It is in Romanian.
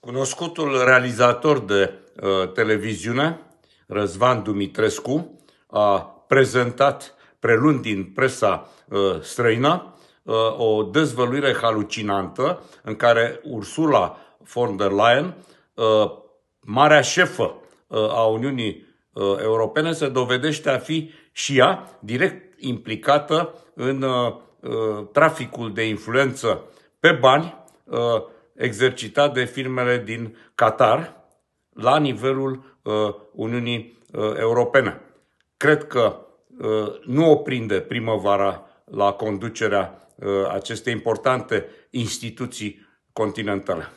Cunoscutul realizator de uh, televiziune, Răzvan Dumitrescu, a prezentat, prelund din presa uh, străină, uh, o dezvăluire halucinantă în care Ursula von der Leyen, marea șefă a Uniunii Europene, se dovedește a fi și ea direct implicată în traficul de influență pe bani, exercitat de firmele din Qatar la nivelul uh, Uniunii uh, Europene. Cred că uh, nu o prinde primăvara la conducerea acestei importante instituții continentale.